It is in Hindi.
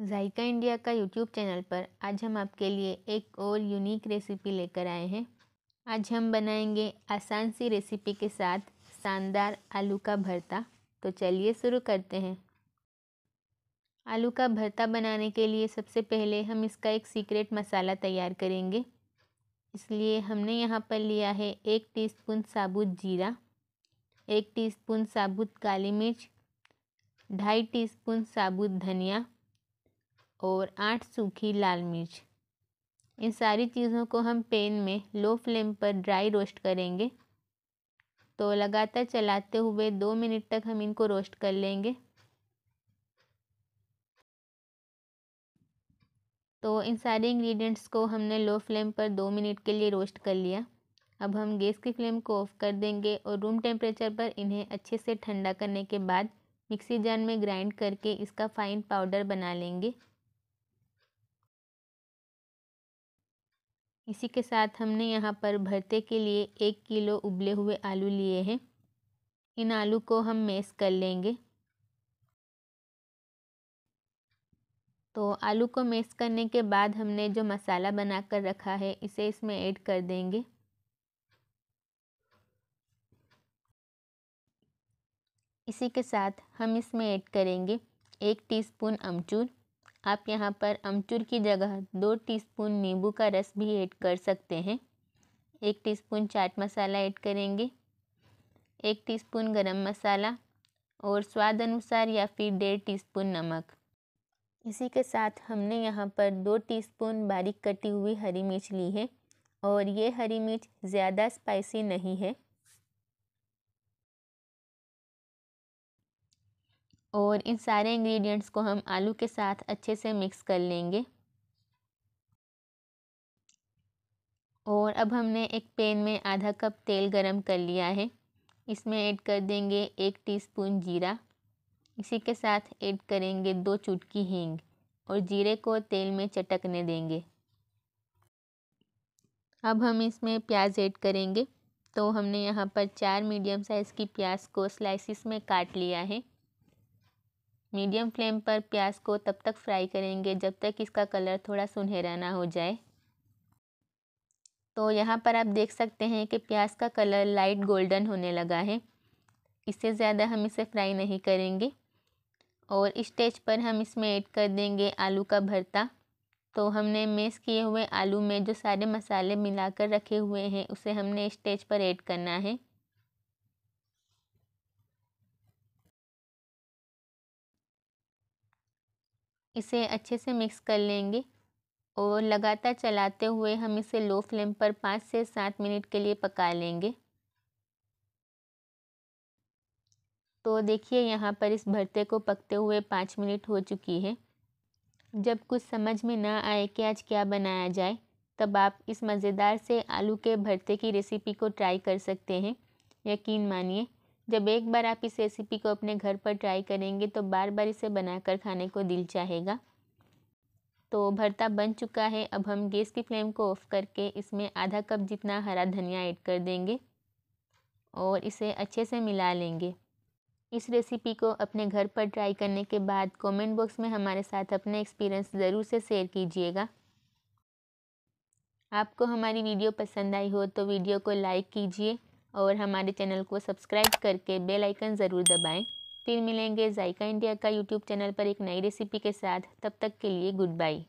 जायका इंडिया का यूट्यूब चैनल पर आज हम आपके लिए एक और यूनिक रेसिपी लेकर आए हैं आज हम बनाएंगे आसान सी रेसिपी के साथ शानदार आलू का भरता तो चलिए शुरू करते हैं आलू का भरता बनाने के लिए सबसे पहले हम इसका एक सीक्रेट मसाला तैयार करेंगे इसलिए हमने यहाँ पर लिया है एक टीस्पून साबुत जीरा एक टीस्पून साबुत काली मिर्च ढाई टीस्पून साबुत धनिया और आठ सूखी लाल मिर्च इन सारी चीज़ों को हम पेन में लो फ्लेम पर ड्राई रोस्ट करेंगे तो लगातार चलाते हुए दो मिनट तक हम इनको रोस्ट कर लेंगे तो इन सारे इंग्रेडिएंट्स को हमने लो फ्लेम पर दो मिनट के लिए रोस्ट कर लिया अब हम गैस की फ्लेम को ऑफ़ कर देंगे और रूम टेम्परेचर पर इन्हें अच्छे से ठंडा करने के बाद मिक्सी जार में ग्राइंड करके इसका फ़ाइन पाउडर बना लेंगे इसी के साथ हमने यहाँ पर भरते के लिए एक किलो उबले हुए आलू लिए हैं इन आलू को हम मेस कर लेंगे तो आलू को मेस करने के बाद हमने जो मसाला बना कर रखा है इसे इसमें ऐड कर देंगे इसी के साथ हम इसमें ऐड करेंगे एक टीस्पून अमचूर आप यहाँ पर अमचूर की जगह दो टीस्पून नींबू का रस भी ऐड कर सकते हैं एक टीस्पून चाट मसाला ऐड करेंगे एक टीस्पून गरम मसाला और स्वाद अनुसार या फिर डेढ़ टीस्पून नमक इसी के साथ हमने यहाँ पर दो टीस्पून बारीक कटी हुई हरी मिर्च ली है और ये हरी मिर्च ज़्यादा स्पाइसी नहीं है और इन सारे इंग्रेडिएंट्स को हम आलू के साथ अच्छे से मिक्स कर लेंगे और अब हमने एक पैन में आधा कप तेल गरम कर लिया है इसमें ऐड कर देंगे एक टीस्पून जीरा इसी के साथ ऐड करेंगे दो चुटकी हींग और जीरे को तेल में चटकने देंगे अब हम इसमें प्याज ऐड करेंगे तो हमने यहाँ पर चार मीडियम साइज़ की प्याज को स्लाइसिस में काट लिया है मीडियम फ्लेम पर प्याज को तब तक फ्राई करेंगे जब तक इसका कलर थोड़ा सुनहरा ना हो जाए तो यहाँ पर आप देख सकते हैं कि प्याज का कलर लाइट गोल्डन होने लगा है इससे ज़्यादा हम इसे फ्राई नहीं करेंगे और इस स्टेज पर हम इसमें ऐड कर देंगे आलू का भरता तो हमने मेस किए हुए आलू में जो सारे मसाले मिलाकर रखे हुए हैं उसे हमने स्टेज पर ऐड करना है इसे अच्छे से मिक्स कर लेंगे और लगातार चलाते हुए हम इसे लो फ्लेम पर पाँच से सात मिनट के लिए पका लेंगे तो देखिए यहाँ पर इस भरते को पकते हुए पाँच मिनट हो चुकी है जब कुछ समझ में ना आए कि आज क्या बनाया जाए तब आप इस मज़ेदार से आलू के भरते की रेसिपी को ट्राई कर सकते हैं यकीन मानिए जब एक बार आप इस रेसिपी को अपने घर पर ट्राई करेंगे तो बार बार इसे बनाकर खाने को दिल चाहेगा तो भरता बन चुका है अब हम गैस की फ्लेम को ऑफ़ करके इसमें आधा कप जितना हरा धनिया ऐड कर देंगे और इसे अच्छे से मिला लेंगे इस रेसिपी को अपने घर पर ट्राई करने के बाद कमेंट बॉक्स में हमारे साथ अपने एक्सपीरियंस ज़रूर से शेयर कीजिएगा आपको हमारी वीडियो पसंद आई हो तो वीडियो को लाइक कीजिए और हमारे चैनल को सब्सक्राइब करके बेल आइकन ज़रूर दबाएं फिर मिलेंगे जायका इंडिया का यूट्यूब चैनल पर एक नई रेसिपी के साथ तब तक के लिए गुड बाई